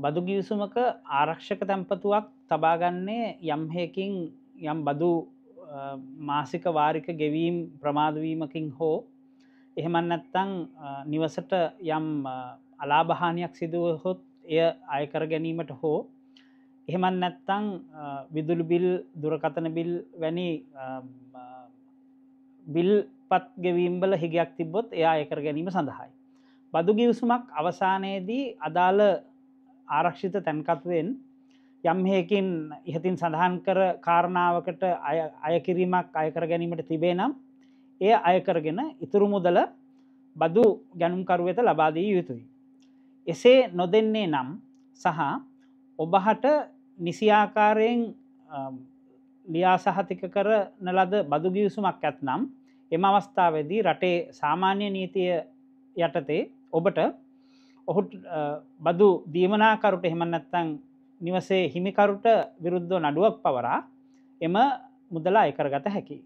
බදු ගිවිසුමක ආරක්ෂක තැන්පතුවක් තබාගන්නේ යම් හයකින් යම් බදු මාසික වාරික ගෙවීම් ප්‍රමාදවීමකින් හෝ එහෙමන් නැත්තං නිවසට යම් අලාභහානයක් සිදුවහොත් එය අයකර ගැනීමට හෝ එහෙමන් නැත්තං විදුලු බිල් දුරකතන බිල් වැනි බිල් පත් ගෙවීම්බල හිගයක් තිබොත් එයා අයකර ගැනීම සඳහායි. බදු ගිවිසුමක් අවසානයේදී අදාළ ආරක්ෂිත තැන්කත්වෙන් යම් හයකින් ඉහතින් සඳහන් කර කාරණාවකට අයකිරීමක් අයකර ගැනීමට තිබේ නම් එය අයකරගෙන ඉතුරු මුදල බදු ගැනුම්කරුවත ලබාදී යුතුයි. එසේ නොදෙන්නේ නම් සහ ඔබහට නිසිආකාරයෙන් ලියාසහතික කරන ලද බදු ගියසුමක් ඇත්නම් එම අවස්ථාවදී රටේ සාමාන්‍ය නීතිය යටතේ ඔබට ඔහුට බදු දීමනාකරුට එහෙමන්නත්තං නිවසේ හිමිකරුට විරුද්ධ නඩුවක් පවරා එම මුදලා එකරගත හැකි